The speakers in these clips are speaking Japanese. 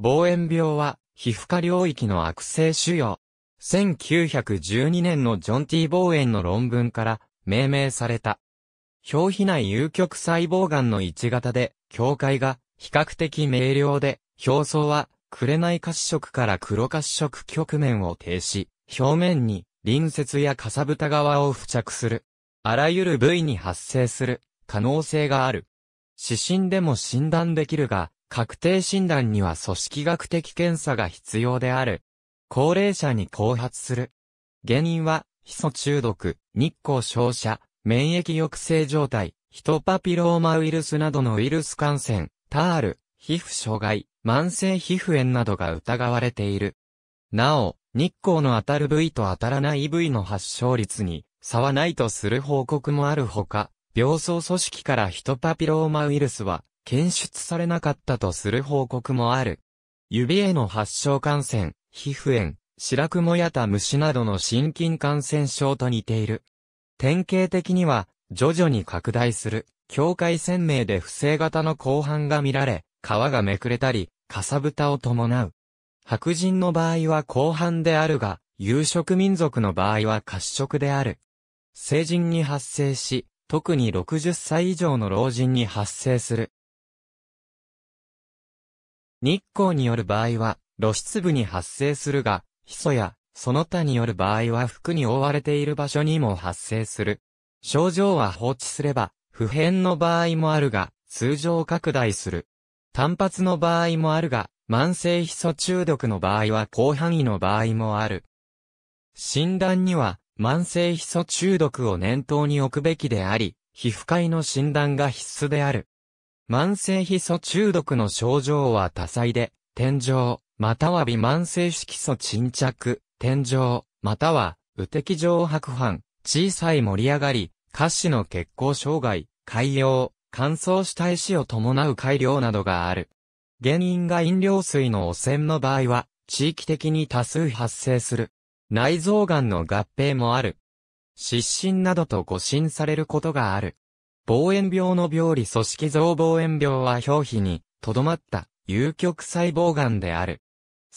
望遠病は、皮膚科領域の悪性腫瘍。1912年のジョン・ティ・ー望遠の論文から命名された。表皮内有極細胞癌の一型で、境界が比較的明瞭で、表層は紅褐色から黒褐色局面を呈し、表面に隣接やかさぶた側を付着する。あらゆる部位に発生する可能性がある。指針でも診断できるが、確定診断には組織学的検査が必要である。高齢者に後発する。原因は、ヒ素中毒、日光照射、免疫抑制状態、ヒトパピローマウイルスなどのウイルス感染、タール、皮膚障害、慢性皮膚炎などが疑われている。なお、日光の当たる部位と当たらない部位の発症率に差はないとする報告もあるほか、病巣組織からヒトパピローマウイルスは検出されなかったとする報告もある。指への発症感染、皮膚炎、白雲やた虫などの心筋感染症と似ている。典型的には、徐々に拡大する、境界鮮明で不正型の後半が見られ、皮がめくれたり、かさぶたを伴う。白人の場合は後半であるが、有色民族の場合は褐色である。成人に発生し、特に60歳以上の老人に発生する。日光による場合は、露出部に発生するが、ヒ素や、その他による場合は服に覆われている場所にも発生する。症状は放置すれば、不変の場合もあるが、通常拡大する。単発の場合もあるが、慢性ヒ素中毒の場合は広範囲の場合もある。診断には、慢性ヒ素中毒を念頭に置くべきであり、皮膚科医の診断が必須である。慢性ヒ素中毒の症状は多彩で、天井、または微慢性色素沈着、天井、または、右滴上白斑、小さい盛り上がり、下肢の血行障害、海洋、乾燥した石を伴う改良などがある。原因が飲料水の汚染の場合は、地域的に多数発生する。内臓癌の合併もある。失神などと誤診されることがある。望遠病の病理組織増望遠病は表皮に、とどまった、有極細胞癌である。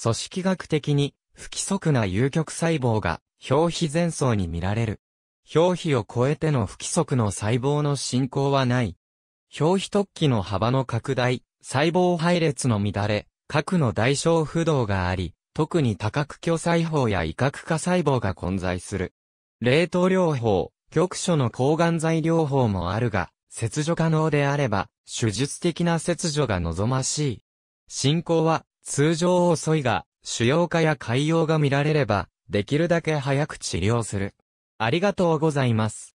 組織学的に、不規則な有極細胞が、表皮前層に見られる。表皮を超えての不規則の細胞の進行はない。表皮突起の幅の拡大、細胞配列の乱れ、核の代償不動があり、特に多角巨細胞や異核化細胞が混在する。冷凍療法、局所の抗がん剤療法もあるが、切除可能であれば、手術的な切除が望ましい。進行は、通常遅いが、腫瘍化や潰瘍が見られれば、できるだけ早く治療する。ありがとうございます。